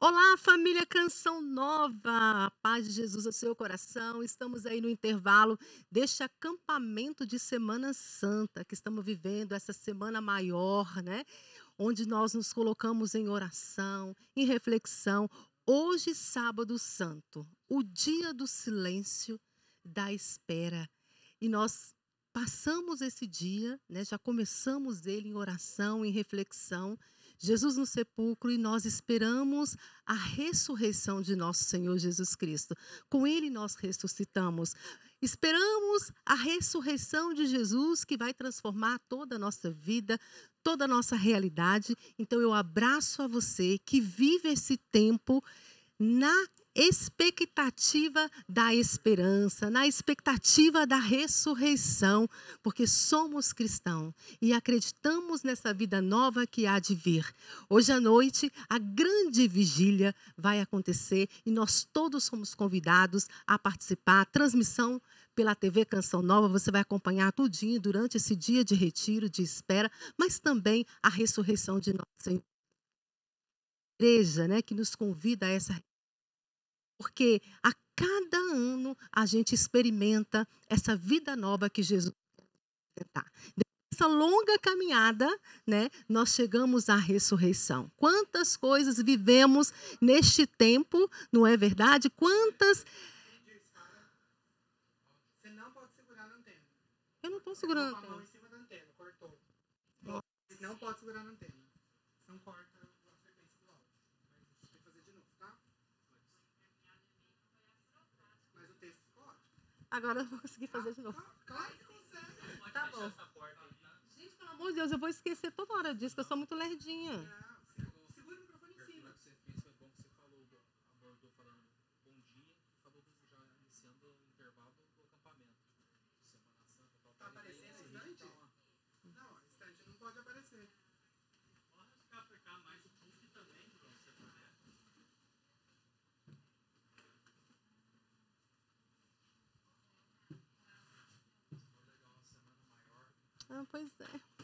Olá, família Canção Nova! paz de Jesus ao seu coração. Estamos aí no intervalo deste acampamento de Semana Santa que estamos vivendo, essa semana maior, né? Onde nós nos colocamos em oração, em reflexão. Hoje, Sábado Santo, o dia do silêncio, da espera. E nós passamos esse dia, né? já começamos ele em oração, em reflexão Jesus no sepulcro e nós esperamos a ressurreição de nosso Senhor Jesus Cristo. Com ele nós ressuscitamos. Esperamos a ressurreição de Jesus que vai transformar toda a nossa vida, toda a nossa realidade. Então eu abraço a você que vive esse tempo na expectativa da esperança, na expectativa da ressurreição, porque somos cristãos e acreditamos nessa vida nova que há de vir. Hoje à noite, a grande vigília vai acontecer e nós todos somos convidados a participar. A transmissão pela TV Canção Nova, você vai acompanhar tudinho durante esse dia de retiro, de espera, mas também a ressurreição de nosso Senhor. Igreja, né, que nos convida a essa porque a cada ano a gente experimenta essa vida nova que Jesus está. Essa longa caminhada, né, nós chegamos à ressurreição. Quantas coisas vivemos neste tempo, não é verdade? Quantas Você não pode segurar na antena. Eu não estou segurando a antena. Não pode segurar na antena. Não corta. Agora eu vou conseguir fazer de novo. Tá bom. Gente, pelo amor de Deus, eu vou esquecer toda hora disso, que eu sou muito lerdinha. different place there.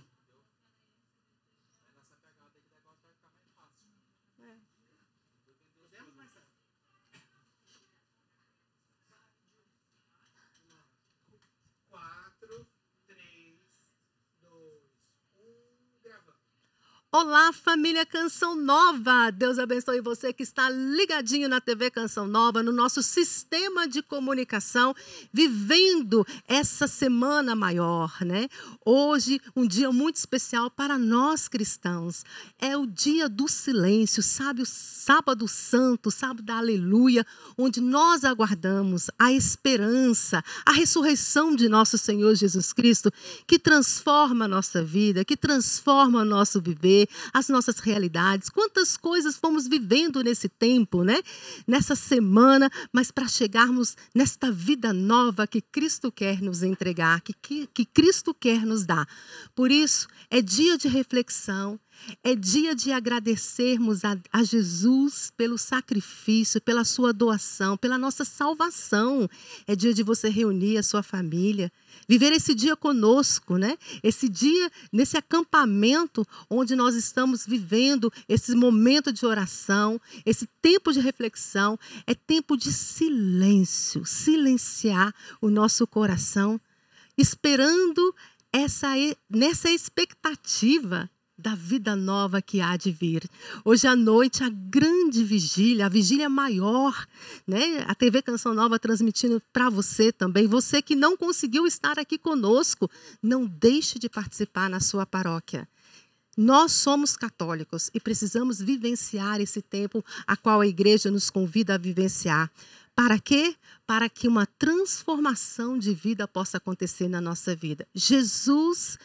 Olá, família Canção Nova! Deus abençoe você que está ligadinho na TV Canção Nova, no nosso sistema de comunicação, vivendo essa semana maior, né? Hoje, um dia muito especial para nós cristãos. É o dia do silêncio, sabe? O sábado santo, sábado da aleluia, onde nós aguardamos a esperança, a ressurreição de nosso Senhor Jesus Cristo, que transforma a nossa vida, que transforma o nosso viver as nossas realidades, quantas coisas fomos vivendo nesse tempo, né? Nessa semana, mas para chegarmos nesta vida nova que Cristo quer nos entregar, que, que, que Cristo quer nos dar. Por isso, é dia de reflexão, é dia de agradecermos a, a, Jesus pelo sacrifício, pela sua doação, pela nossa salvação. É dia de você reunir a sua família, viver esse dia conosco, né? Esse dia nesse acampamento onde nós estamos vivendo esse momento de oração, esse tempo de reflexão, é tempo de silêncio, silenciar o nosso coração, esperando essa nessa expectativa da vida nova que há de vir. Hoje à noite, a grande vigília, a vigília maior, né? A TV Canção Nova transmitindo para você também. Você que não conseguiu estar aqui conosco, não deixe de participar na sua paróquia. Nós somos católicos e precisamos vivenciar esse tempo a qual a igreja nos convida a vivenciar. Para quê? Para que uma transformação de vida possa acontecer na nossa vida. Jesus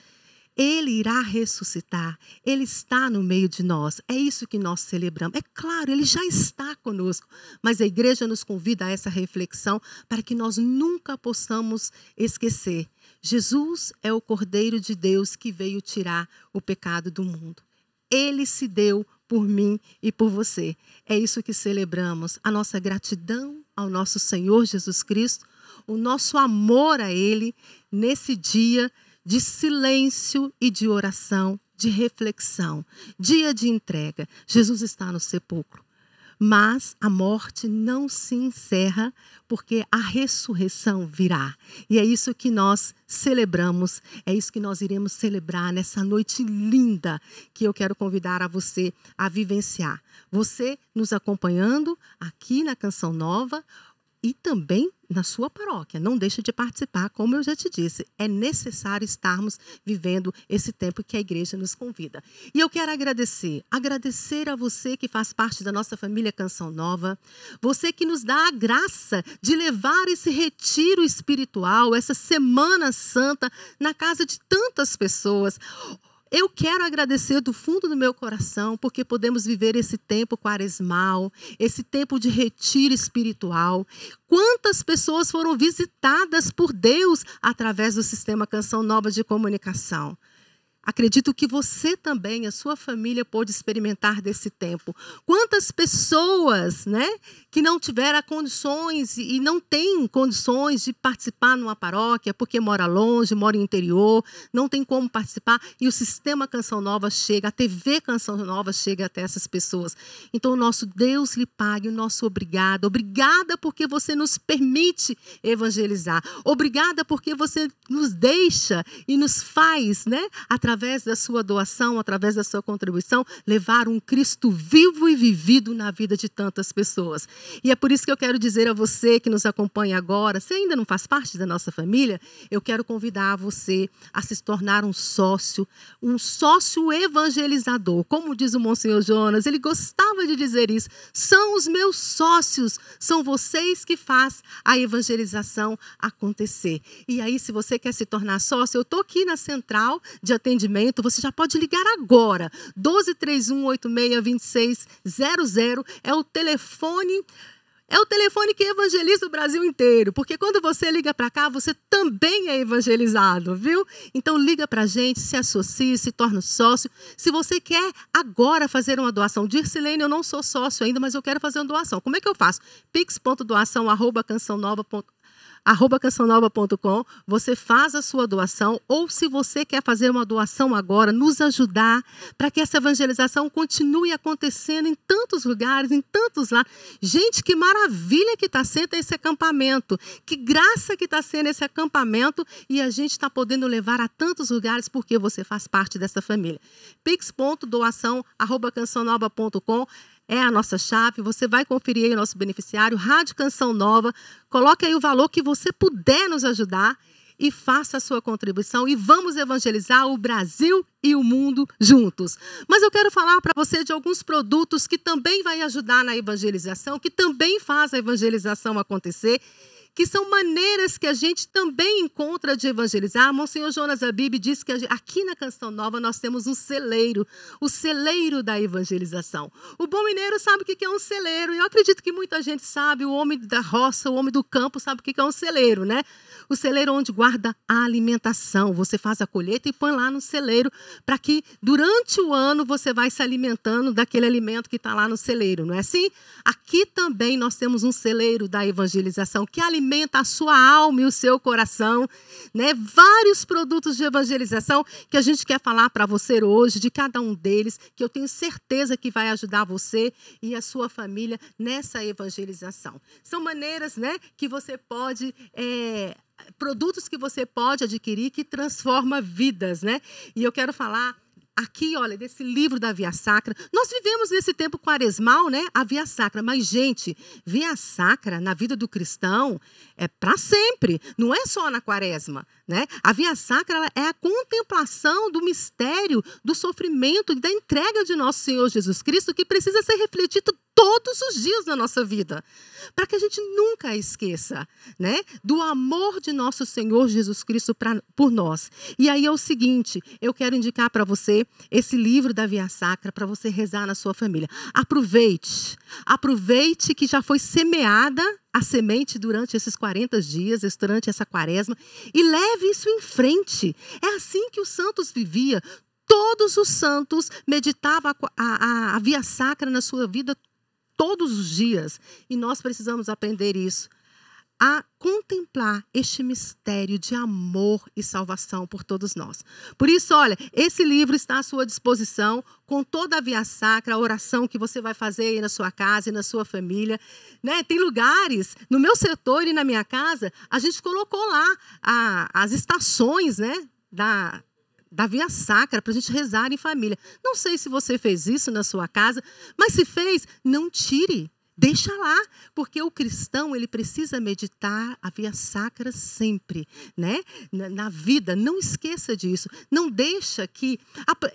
ele irá ressuscitar, Ele está no meio de nós. É isso que nós celebramos. É claro, Ele já está conosco, mas a igreja nos convida a essa reflexão para que nós nunca possamos esquecer. Jesus é o Cordeiro de Deus que veio tirar o pecado do mundo. Ele se deu por mim e por você. É isso que celebramos, a nossa gratidão ao nosso Senhor Jesus Cristo, o nosso amor a Ele nesse dia de silêncio e de oração, de reflexão, dia de entrega. Jesus está no sepulcro. Mas a morte não se encerra, porque a ressurreição virá. E é isso que nós celebramos, é isso que nós iremos celebrar nessa noite linda que eu quero convidar a você a vivenciar. Você nos acompanhando aqui na Canção Nova, e também na sua paróquia. Não deixe de participar, como eu já te disse. É necessário estarmos vivendo esse tempo que a igreja nos convida. E eu quero agradecer, agradecer a você que faz parte da nossa família Canção Nova, você que nos dá a graça de levar esse retiro espiritual, essa semana santa na casa de tantas pessoas. Eu quero agradecer do fundo do meu coração porque podemos viver esse tempo quaresmal, esse tempo de retiro espiritual. Quantas pessoas foram visitadas por Deus através do sistema Canção Nova de Comunicação? Acredito que você também, a sua família, pôde experimentar desse tempo. Quantas pessoas né, que não tiveram condições e não têm condições de participar numa paróquia, porque mora longe, mora no interior, não tem como participar, e o sistema Canção Nova chega, a TV Canção Nova chega até essas pessoas. Então, o nosso Deus lhe pague o nosso obrigado. Obrigada porque você nos permite evangelizar. Obrigada porque você nos deixa e nos faz, né, através através da sua doação, através da sua contribuição, levar um Cristo vivo e vivido na vida de tantas pessoas. E é por isso que eu quero dizer a você que nos acompanha agora, se ainda não faz parte da nossa família, eu quero convidar você a se tornar um sócio, um sócio evangelizador. Como diz o Monsenhor Jonas, ele gostava de dizer isso. São os meus sócios, são vocês que faz a evangelização acontecer. E aí, se você quer se tornar sócio, eu estou aqui na central de atendimento atendimento, você já pode ligar agora. 1231862600 é o telefone é o telefone que evangeliza o Brasil inteiro, porque quando você liga para cá, você também é evangelizado, viu? Então liga para a gente, se associe, se torne sócio. Se você quer agora fazer uma doação, Dircilene, eu não sou sócio ainda, mas eu quero fazer uma doação. Como é que eu faço? arroba canção pix.doação.cançãonova.com arroba cançonova.com, você faz a sua doação, ou se você quer fazer uma doação agora, nos ajudar para que essa evangelização continue acontecendo em tantos lugares, em tantos lá. Gente, que maravilha que está sendo esse acampamento, que graça que está sendo esse acampamento e a gente está podendo levar a tantos lugares porque você faz parte dessa família. pix.doação.cançonova.com é a nossa chave. Você vai conferir aí o nosso beneficiário, Rádio Canção Nova. Coloque aí o valor que você puder nos ajudar e faça a sua contribuição e vamos evangelizar o Brasil e o mundo juntos. Mas eu quero falar para você de alguns produtos que também vai ajudar na evangelização, que também faz a evangelização acontecer que são maneiras que a gente também encontra de evangelizar. Monsenhor Jonas Abib disse que aqui na Canção Nova nós temos um celeiro, o celeiro da evangelização. O bom mineiro sabe o que é um celeiro, e eu acredito que muita gente sabe, o homem da roça, o homem do campo sabe o que é um celeiro, né? O celeiro onde guarda a alimentação. Você faz a colheita e põe lá no celeiro para que durante o ano você vai se alimentando daquele alimento que está lá no celeiro, não é assim? Aqui também nós temos um celeiro da evangelização que alimenta alimenta a sua alma e o seu coração, né? Vários produtos de evangelização que a gente quer falar para você hoje de cada um deles, que eu tenho certeza que vai ajudar você e a sua família nessa evangelização. São maneiras, né, que você pode é, produtos que você pode adquirir que transforma vidas, né? E eu quero falar aqui, olha, desse livro da Via Sacra. Nós vivemos nesse tempo quaresmal, né? A Via Sacra. Mas, gente, Via Sacra na vida do cristão é para sempre. Não é só na quaresma. Né? A via sacra é a contemplação do mistério, do sofrimento e da entrega de nosso Senhor Jesus Cristo, que precisa ser refletido todos os dias na nossa vida, para que a gente nunca esqueça né? do amor de nosso Senhor Jesus Cristo pra, por nós. E aí é o seguinte: eu quero indicar para você esse livro da Via Sacra para você rezar na sua família. Aproveite, aproveite que já foi semeada a semente durante esses 40 dias, durante essa quaresma, e leve isso em frente. É assim que os santos viviam. Todos os santos meditavam a, a, a via sacra na sua vida todos os dias. E nós precisamos aprender isso a contemplar este mistério de amor e salvação por todos nós. Por isso, olha, esse livro está à sua disposição com toda a via sacra, a oração que você vai fazer aí na sua casa e na sua família, né? Tem lugares no meu setor e na minha casa, a gente colocou lá a, as estações, né, da da via sacra para a gente rezar em família. Não sei se você fez isso na sua casa, mas se fez, não tire Deixa lá, porque o cristão ele precisa meditar a via sacra sempre, né? Na, na vida, não esqueça disso. Não deixa que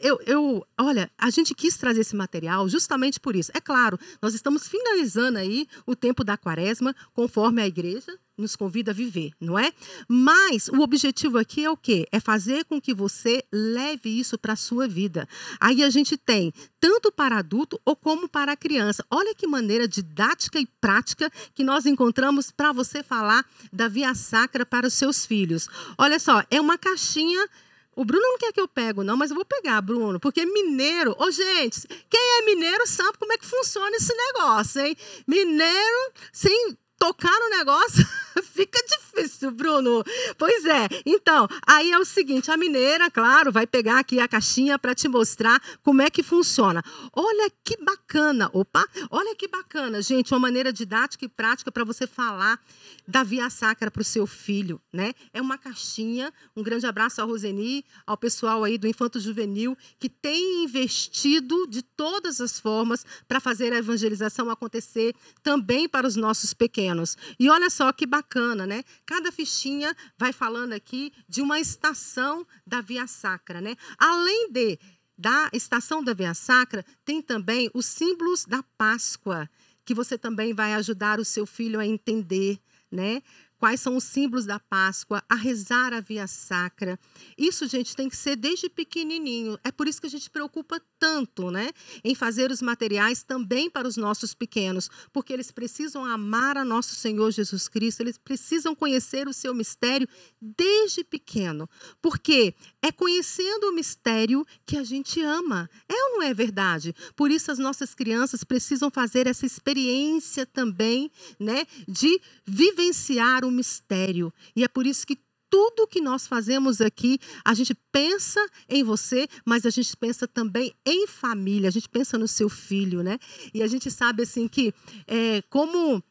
eu, eu, olha, a gente quis trazer esse material justamente por isso. É claro, nós estamos finalizando aí o tempo da quaresma, conforme a igreja nos convida a viver, não é? Mas o objetivo aqui é o quê? É fazer com que você leve isso para a sua vida. Aí a gente tem tanto para adulto ou como para criança. Olha que maneira didática e prática que nós encontramos para você falar da via sacra para os seus filhos. Olha só, é uma caixinha o Bruno não quer que eu pego, não, mas eu vou pegar, Bruno, porque mineiro. Ô, gente, quem é mineiro sabe como é que funciona esse negócio, hein? Mineiro, sem tocar no negócio fica difícil, Bruno. Pois é. Então, aí é o seguinte: a mineira, claro, vai pegar aqui a caixinha para te mostrar como é que funciona. Olha que bacana, opa! Olha que bacana, gente, uma maneira didática e prática para você falar da via sacra para o seu filho, né? É uma caixinha. Um grande abraço ao Roseni, ao pessoal aí do Infanto Juvenil que tem investido de todas as formas para fazer a evangelização acontecer também para os nossos pequenos menos. E olha só que bacana, né? Cada fichinha vai falando aqui de uma estação da Via Sacra, né? Além de da estação da Via Sacra, tem também os símbolos da Páscoa, que você também vai ajudar o seu filho a entender, né? quais são os símbolos da Páscoa, a rezar a via sacra. Isso, gente, tem que ser desde pequenininho. É por isso que a gente preocupa tanto, né, em fazer os materiais também para os nossos pequenos, porque eles precisam amar a nosso Senhor Jesus Cristo, eles precisam conhecer o seu mistério desde pequeno. Porque é conhecendo o mistério que a gente ama. É ou não é verdade? Por isso as nossas crianças precisam fazer essa experiência também, né, de vivenciar um mistério. E é por isso que tudo que nós fazemos aqui, a gente pensa em você, mas a gente pensa também em família, a gente pensa no seu filho, né? E a gente sabe assim que é, como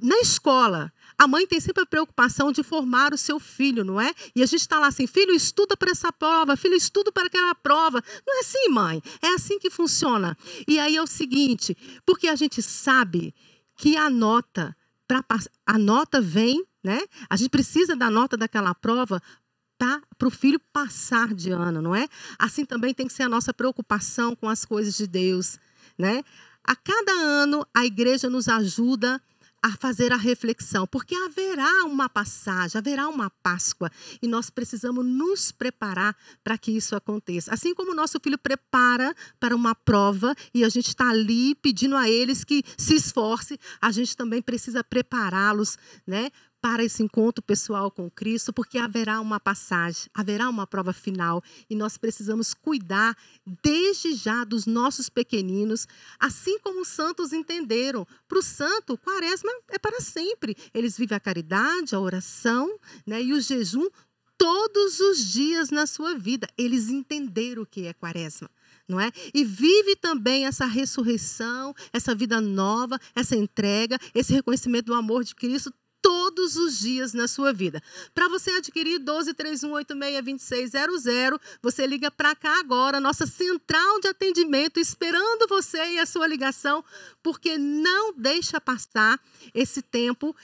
na escola, a mãe tem sempre a preocupação de formar o seu filho, não é? E a gente está lá assim, filho, estuda para essa prova, filho, estuda para aquela prova. Não é assim, mãe. É assim que funciona. E aí é o seguinte, porque a gente sabe que a nota para a nota vem, né? A gente precisa da nota daquela prova para o filho passar de ano, não é? Assim também tem que ser a nossa preocupação com as coisas de Deus, né? A cada ano a igreja nos ajuda a a fazer a reflexão, porque haverá uma passagem, haverá uma Páscoa, e nós precisamos nos preparar para que isso aconteça. Assim como o nosso filho prepara para uma prova e a gente está ali pedindo a eles que se esforce, a gente também precisa prepará-los, né, para esse encontro pessoal com Cristo, porque haverá uma passagem, haverá uma prova final e nós precisamos cuidar desde já dos nossos pequeninos, assim como os santos entenderam. Para o santo, quaresma é para sempre. Eles vivem a caridade, a oração né, e o jejum todos os dias na sua vida. Eles entenderam o que é quaresma. Não é? E vive também essa ressurreição, essa vida nova, essa entrega, esse reconhecimento do amor de Cristo todos os dias na sua vida. Para você adquirir 1231862600, você liga para cá agora, nossa central de atendimento esperando você e a sua ligação, porque não deixa passar esse tempo.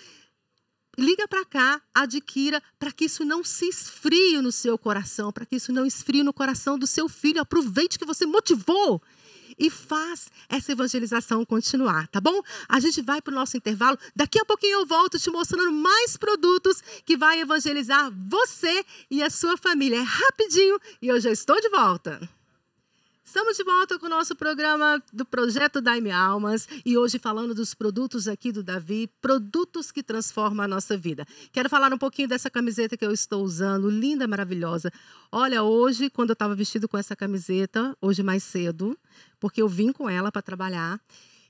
Liga para cá, adquira, para que isso não se esfrie no seu coração, para que isso não esfrie no coração do seu filho. Aproveite que você motivou e faz essa evangelização continuar, tá bom? A gente vai para o nosso intervalo. Daqui a pouquinho eu volto te mostrando mais produtos que vai evangelizar você e a sua família. É rapidinho e eu já estou de volta. Estamos de volta com o nosso programa do Projeto Daime Almas e hoje falando dos produtos aqui do Davi, produtos que transformam a nossa vida. Quero falar um pouquinho dessa camiseta que eu estou usando, linda, maravilhosa. Olha, hoje, quando eu estava vestido com essa camiseta, hoje mais cedo, porque eu vim com ela para trabalhar.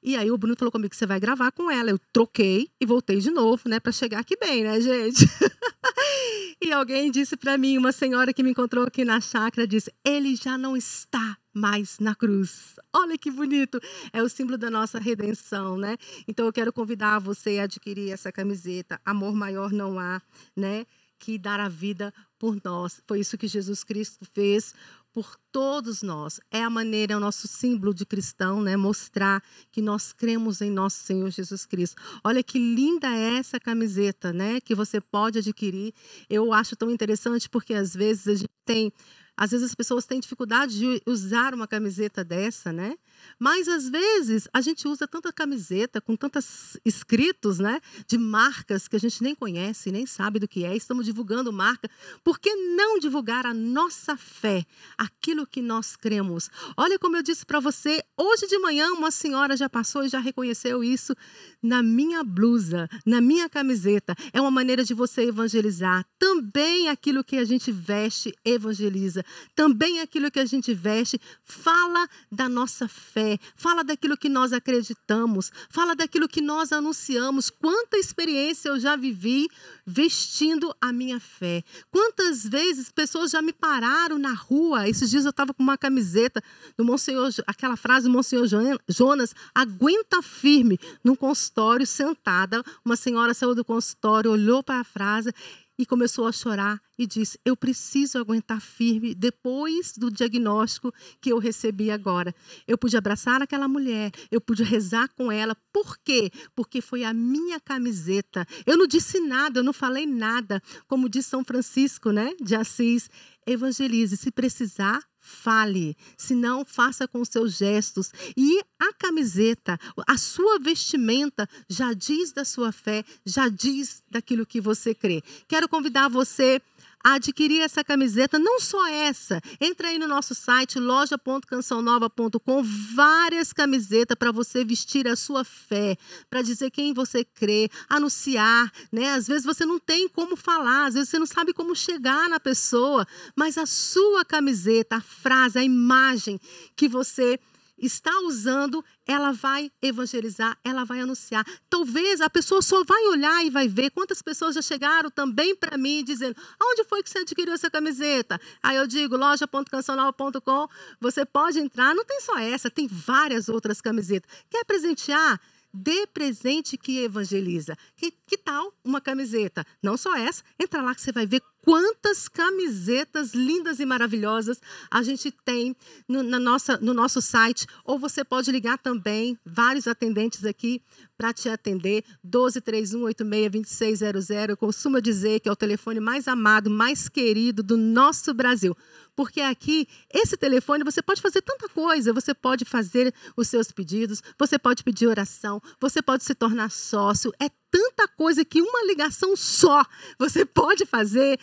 E aí o Bruno falou comigo que você vai gravar com ela. Eu troquei e voltei de novo, né, para chegar aqui bem, né, gente? e alguém disse para mim, uma senhora que me encontrou aqui na chácara, disse: "Ele já não está mas na cruz. Olha que bonito! É o símbolo da nossa redenção, né? Então eu quero convidar você a adquirir essa camiseta. Amor maior não há, né? Que dar a vida por nós. Foi isso que Jesus Cristo fez por todos nós. É a maneira, é o nosso símbolo de cristão, né? Mostrar que nós cremos em nosso Senhor Jesus Cristo. Olha que linda é essa camiseta, né? Que você pode adquirir. Eu acho tão interessante porque às vezes a gente tem às vezes as pessoas têm dificuldade de usar uma camiseta dessa, né? Mas às vezes a gente usa tanta camiseta com tantos escritos, né, de marcas que a gente nem conhece, nem sabe do que é, estamos divulgando marca. Por que não divulgar a nossa fé, aquilo que nós cremos? Olha como eu disse para você, hoje de manhã uma senhora já passou e já reconheceu isso na minha blusa, na minha camiseta. É uma maneira de você evangelizar. Também aquilo que a gente veste evangeliza também aquilo que a gente veste, fala da nossa fé, fala daquilo que nós acreditamos, fala daquilo que nós anunciamos. Quanta experiência eu já vivi vestindo a minha fé. Quantas vezes pessoas já me pararam na rua. Esses dias eu estava com uma camiseta do Monsenhor, aquela frase do Monsenhor Jonas, aguenta firme, num consultório sentada. Uma senhora saiu do consultório, olhou para a frase e começou a chorar e disse: Eu preciso aguentar firme depois do diagnóstico que eu recebi agora. Eu pude abraçar aquela mulher, eu pude rezar com ela. Por quê? Porque foi a minha camiseta. Eu não disse nada, eu não falei nada. Como diz São Francisco, né, de Assis: evangelize. Se precisar, fale, se não faça com seus gestos. E a camiseta, a sua vestimenta já diz da sua fé, já diz daquilo que você crê. Quero convidar você a adquirir essa camiseta, não só essa. Entra aí no nosso site loja.cançãonova.com, várias camisetas para você vestir a sua fé, para dizer quem você crê, anunciar, né? Às vezes você não tem como falar, às vezes você não sabe como chegar na pessoa, mas a sua camiseta, a frase, a imagem que você está usando, ela vai evangelizar, ela vai anunciar. Talvez a pessoa só vai olhar e vai ver quantas pessoas já chegaram também para mim dizendo: "Onde foi que você adquiriu essa camiseta?". Aí eu digo: loja.cancional.com. Você pode entrar, não tem só essa, tem várias outras camisetas. Quer presentear? Dê presente que evangeliza. Que, que tal uma camiseta? Não só essa, entra lá que você vai ver quantas camisetas lindas e maravilhosas a gente tem no, na nossa, no nosso site. Ou você pode ligar também, vários atendentes aqui para te atender. 1231862600. Consuma dizer que é o telefone mais amado, mais querido do nosso Brasil. Porque aqui, esse telefone, você pode fazer tanta coisa. Você pode fazer os seus pedidos, você pode pedir oração, você pode se tornar sócio. É tanta coisa que uma ligação só você pode fazer.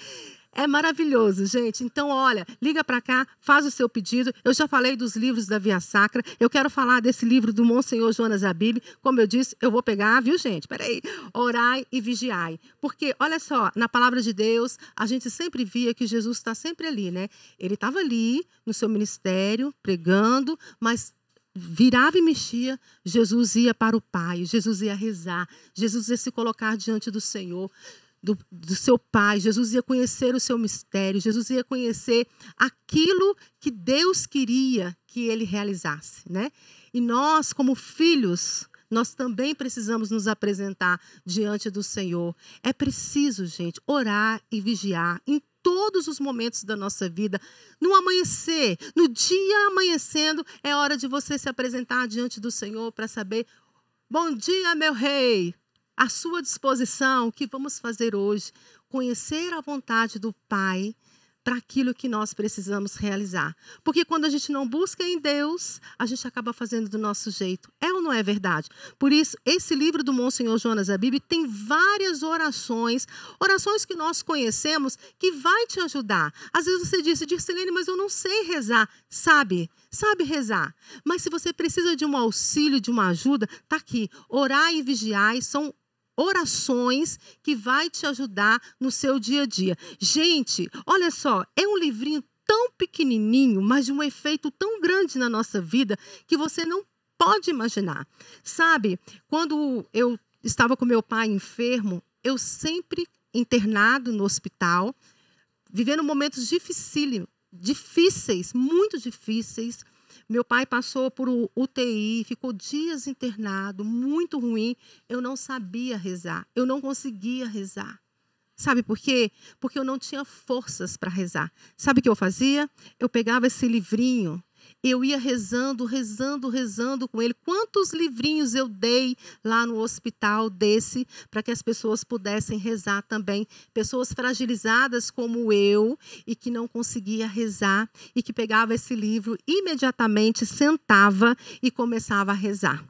É maravilhoso, gente. Então, olha, liga para cá, faz o seu pedido. Eu já falei dos livros da Via Sacra. Eu quero falar desse livro do Monsenhor Jonas Abib. Como eu disse, eu vou pegar, viu, gente? Peraí. Orai e vigiai. Porque, olha só, na palavra de Deus, a gente sempre via que Jesus está sempre ali, né? Ele estava ali no seu ministério, pregando, mas virava e mexia, Jesus ia para o Pai, Jesus ia rezar, Jesus ia se colocar diante do Senhor do, do, seu Pai, Jesus ia conhecer o seu mistério, Jesus ia conhecer aquilo que Deus queria que ele realizasse, né? E nós, como filhos, nós também precisamos nos apresentar diante do Senhor. É preciso, gente, orar e vigiar em todos os momentos da nossa vida. No amanhecer, no dia amanhecendo, é hora de você se apresentar diante do Senhor para saber: Bom dia, meu rei à sua disposição o que vamos fazer hoje, conhecer a vontade do Pai para aquilo que nós precisamos realizar. Porque quando a gente não busca em Deus, a gente acaba fazendo do nosso jeito. É ou não é verdade? Por isso, esse livro do Monsenhor Jonas Abib tem várias orações, orações que nós conhecemos, que vai te ajudar. Às vezes você disse, Dircilene, mas eu não sei rezar. Sabe, sabe rezar. Mas se você precisa de um auxílio, de uma ajuda, está aqui. Orar e vigiar são orações que vai te ajudar no seu dia a dia. Gente, olha só, é um livrinho tão pequenininho, mas de um efeito tão grande na nossa vida que você não pode imaginar. Sabe, quando eu estava com meu pai enfermo, eu sempre internado no hospital, vivendo momentos difíceis, muito difíceis, meu pai passou por UTI, ficou dias internado, muito ruim. Eu não sabia rezar, eu não conseguia rezar. Sabe por quê? Porque eu não tinha forças para rezar. Sabe o que eu fazia? Eu pegava esse livrinho eu ia rezando, rezando, rezando com ele. Quantos livrinhos eu dei lá no hospital desse para que as pessoas pudessem rezar também? Pessoas fragilizadas como eu e que não conseguia rezar e que pegava esse livro imediatamente, sentava e começava a rezar.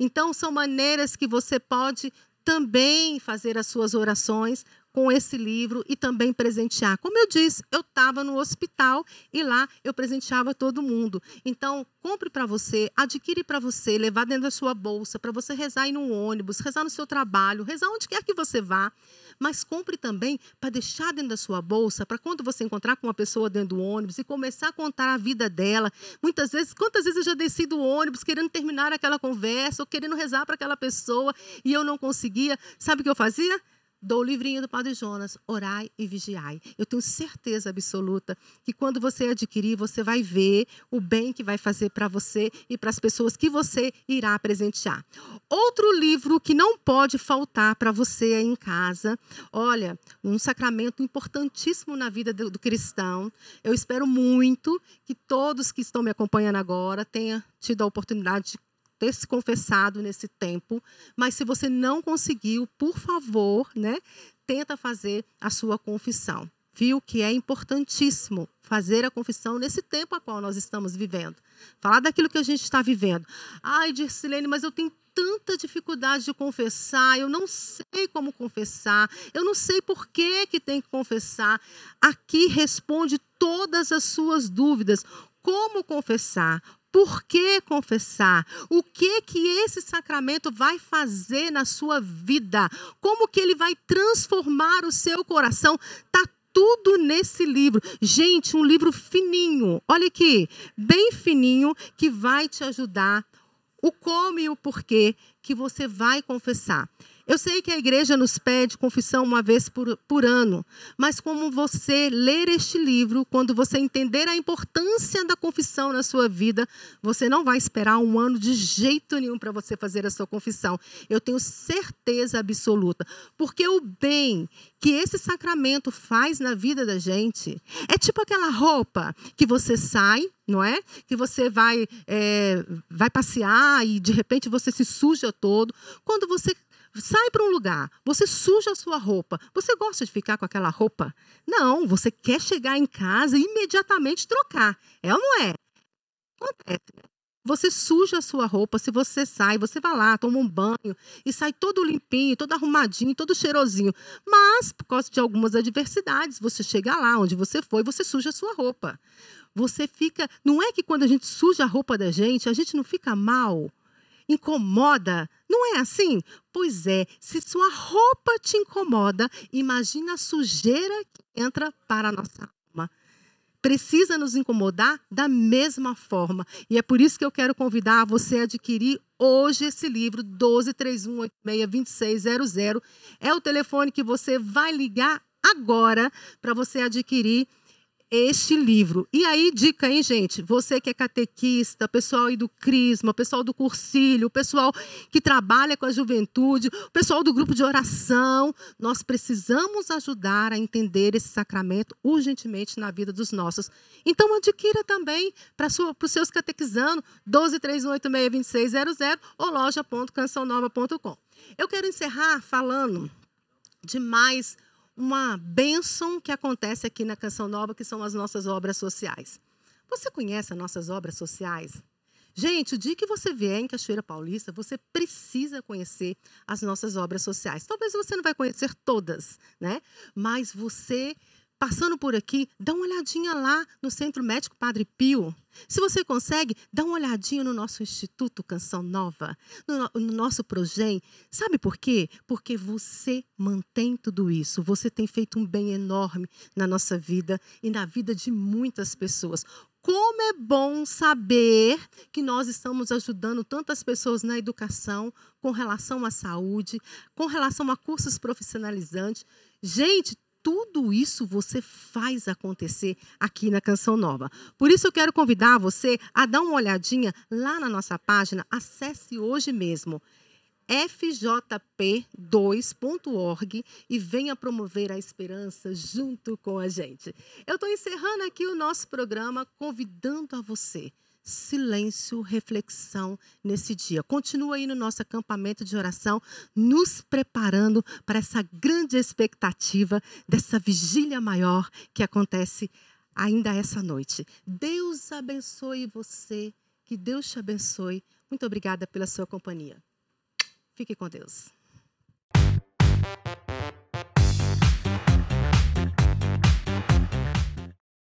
Então são maneiras que você pode também fazer as suas orações com esse livro e também presentear. Como eu disse, eu estava no hospital e lá eu presenteava todo mundo. Então, compre para você, adquire para você, levar dentro da sua bolsa, para você rezar em um ônibus, rezar no seu trabalho, rezar onde quer que você vá. Mas compre também para deixar dentro da sua bolsa, para quando você encontrar com uma pessoa dentro do ônibus e começar a contar a vida dela. Muitas vezes, quantas vezes eu já desci do ônibus querendo terminar aquela conversa ou querendo rezar para aquela pessoa e eu não conseguia. Sabe o que eu fazia? dou o livrinho do Padre Jonas, Orai e Vigiai. Eu tenho certeza absoluta que quando você adquirir, você vai ver o bem que vai fazer para você e para as pessoas que você irá presentear. Outro livro que não pode faltar para você aí em casa, olha, um sacramento importantíssimo na vida do, do cristão. Eu espero muito que todos que estão me acompanhando agora tenham tido a oportunidade de ter se confessado nesse tempo, mas se você não conseguiu, por favor, né, tenta fazer a sua confissão. Viu que é importantíssimo fazer a confissão nesse tempo a qual nós estamos vivendo. Falar daquilo que a gente está vivendo. Ai, Dircilene, mas eu tenho tanta dificuldade de confessar, eu não sei como confessar, eu não sei por que, que tem que confessar. Aqui responde todas as suas dúvidas. Como confessar? Por que confessar? O que que esse sacramento vai fazer na sua vida? Como que ele vai transformar o seu coração? Tá tudo nesse livro. Gente, um livro fininho. Olha aqui, bem fininho que vai te ajudar o como e o porquê que você vai confessar. Eu sei que a igreja nos pede confissão uma vez por, por, ano, mas como você ler este livro, quando você entender a importância da confissão na sua vida, você não vai esperar um ano de jeito nenhum para você fazer a sua confissão. Eu tenho certeza absoluta, porque o bem que esse sacramento faz na vida da gente é tipo aquela roupa que você sai não é? Que você vai, é, vai passear e de repente você se suja todo. Quando você Sai para um lugar, você suja a sua roupa. Você gosta de ficar com aquela roupa? Não, você quer chegar em casa e imediatamente trocar. É ou não é? Acontece. Você suja a sua roupa se você sai, você vai lá, toma um banho e sai todo limpinho, todo arrumadinho, todo cheirosinho. Mas, por causa de algumas adversidades, você chega lá onde você foi, você suja a sua roupa. Você fica. Não é que quando a gente suja a roupa da gente, a gente não fica mal incomoda. Não é assim? Pois é, se sua roupa te incomoda, imagina a sujeira que entra para a nossa alma. Precisa nos incomodar da mesma forma. E é por isso que eu quero convidar você a adquirir hoje esse livro 1231862600. É o telefone que você vai ligar agora para você adquirir este livro. E aí, dica, hein, gente? Você que é catequista, pessoal aí do Crisma, pessoal do Cursilho, pessoal que trabalha com a juventude, pessoal do grupo de oração, nós precisamos ajudar a entender esse sacramento urgentemente na vida dos nossos. Então, adquira também para os seus catequizando 1231862600 ou loja.cançãonova.com. Eu quero encerrar falando de mais uma bênção que acontece aqui na Canção Nova, que são as nossas obras sociais. Você conhece as nossas obras sociais? Gente, o dia que você vier em Cachoeira Paulista, você precisa conhecer as nossas obras sociais. Talvez você não vai conhecer todas, né? Mas você passando por aqui, dá uma olhadinha lá no Centro Médico Padre Pio. Se você consegue, dá uma olhadinha no nosso Instituto Canção Nova, no, no nosso Progen. Sabe por quê? Porque você mantém tudo isso. Você tem feito um bem enorme na nossa vida e na vida de muitas pessoas. Como é bom saber que nós estamos ajudando tantas pessoas na educação, com relação à saúde, com relação a cursos profissionalizantes. Gente, tudo isso você faz acontecer aqui na Canção Nova. Por isso eu quero convidar você a dar uma olhadinha lá na nossa página, acesse hoje mesmo fjp2.org e venha promover a esperança junto com a gente. Eu estou encerrando aqui o nosso programa convidando a você silêncio, reflexão nesse dia. Continua aí no nosso acampamento de oração, nos preparando para essa grande expectativa dessa vigília maior que acontece ainda essa noite. Deus abençoe você, que Deus te abençoe. Muito obrigada pela sua companhia. Fique com Deus.